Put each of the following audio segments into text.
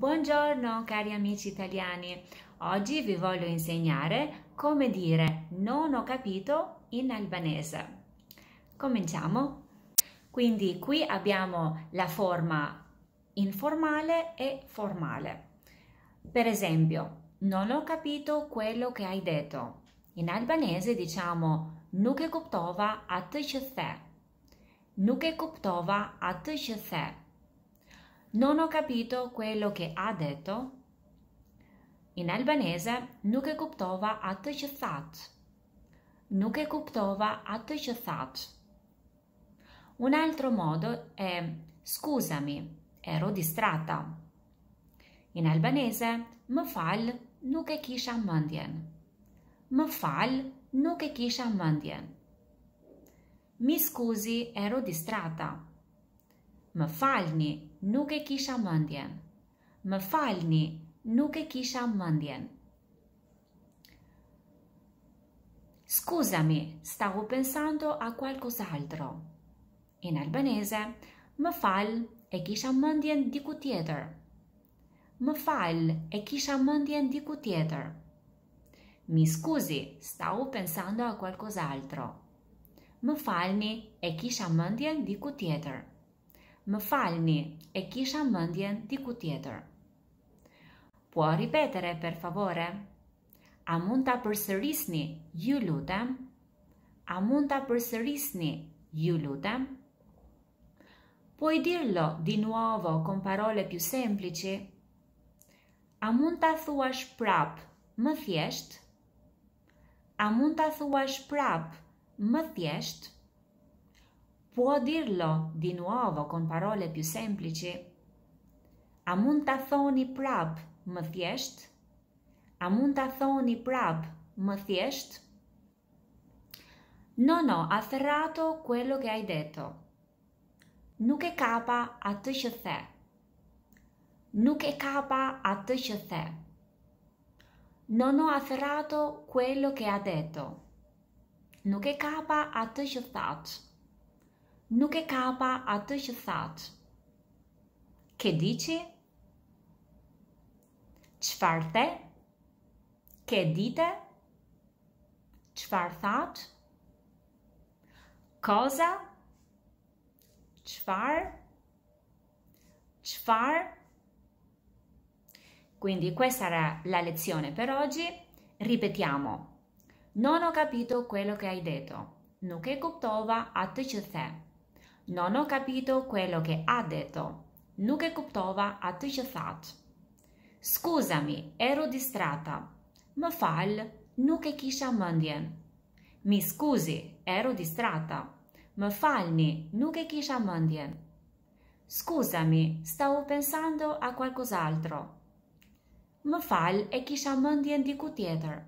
Buongiorno cari amici italiani, oggi vi voglio insegnare come dire non ho capito in albanese. Cominciamo! Quindi qui abbiamo la forma informale e formale. Per esempio, non ho capito quello che hai detto. In albanese diciamo nuk e kuptova atë që the. Nuk e kuptova atë që the. Non ho capito quello che ha detto. In albanese nuk e kuptova atë që thatë. Nuk e kuptova atë që thatë. Un altro modo è scusami, ero distratta. In albanese më fal nuk e kisha mendjen. Më fal nuk e kisha mendjen. Mi scusi, ero distratta. Më falni, nuk e kisha mëndjen. Më falni, nuk e kisha mëndjen. Skuzami, stavu pensando a qualcos altro. In albanese, më fal, e kisha mëndjen diku tjetër. Më fal, e kisha mëndjen diku tjetër. Mi skuzi, stavu pensando a qualcos altro. Më falni, e kisha mëndjen diku tjetër më falni, e kisha mëndjen diku tjetër. Po ripetere, per favore. A mund të përsërisni, ju lutem? A mund t'a përsërisni, ju lutem? Po i dirlo di nuovo con parole più semplici? A mund t'a thuash prap më thjesht? A mund të thuash prap më thjesht? Può po dirlo di nuovo con parole più semplici? A mund ta thoni prap më thjesht? A mund ta thoni prap më thjesht? No, no, ha ferrato quello che hai detto. Nuk e kapa atë që the. Nuk e kapa atë që the. No, no, ha ferrato quello che ha detto. Nuk e kapa atë që thatë. Nuke kaba adush that. Che dici? Çfarte? Che dite? Çfar that? Cosa? Çfar? Çfar? Quindi questa era la lezione per oggi. Ripetiamo. Non ho capito quello che hai detto. Nuke kuptova atë që the. Non ho capito quello che ha detto. Nuke Kuptova ha tishasat. Scusami, ero distratta. Ma fal, nuke kisha mandien. Mi scusi, ero distratta. Ma falni, nuke kisha mandien. Scusami, stavo pensando a qualcos'altro. Ma fal e kisha mandien di Q Theater.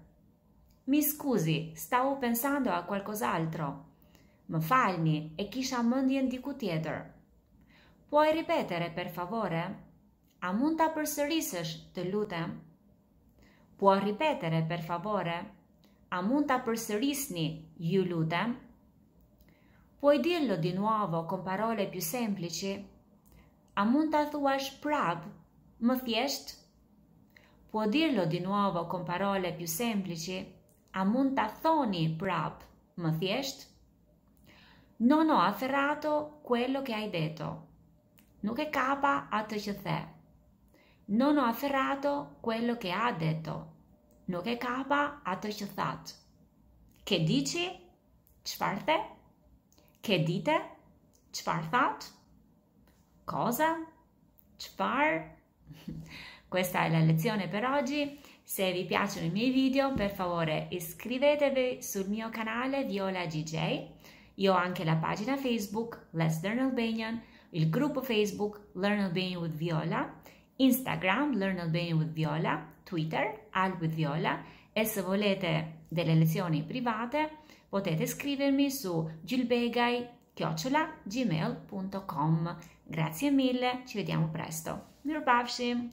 Mi scusi, stavo pensando a qualcos'altro. Më falni, e kisha mëndjen diku tjetër. Po e ripetere, per favore, a mund ta përsërisësh të lutem? Po e ripetere, per favore, a mund ta përsërisni, ju lutem? Po e dillo di nuovo con parole più semplici? A mund ta thuash prap, më thjesht? Po e dillo di nuovo con parole più semplici? A mund ta thoni prap, më thjesht? non ho afferrato quello che hai detto. Non che capa a te. Non ho afferrato quello che ha detto. Non che capa a te. Che dici? Cfarte? Che dite? Cfartat? Cosa? Cfar? Questa è la lezione per oggi. Se vi piacciono i miei video, per favore iscrivetevi sul mio canale Viola GJ io ho anche la pagina Facebook Let's Learn Albanian, il gruppo Facebook Learn Albanian with Viola, Instagram Learn Albanian with Viola, Twitter Al with Viola e se volete delle lezioni private potete scrivermi su gilbegai@gmail.com. Grazie mille, ci vediamo presto. Mirupavshim!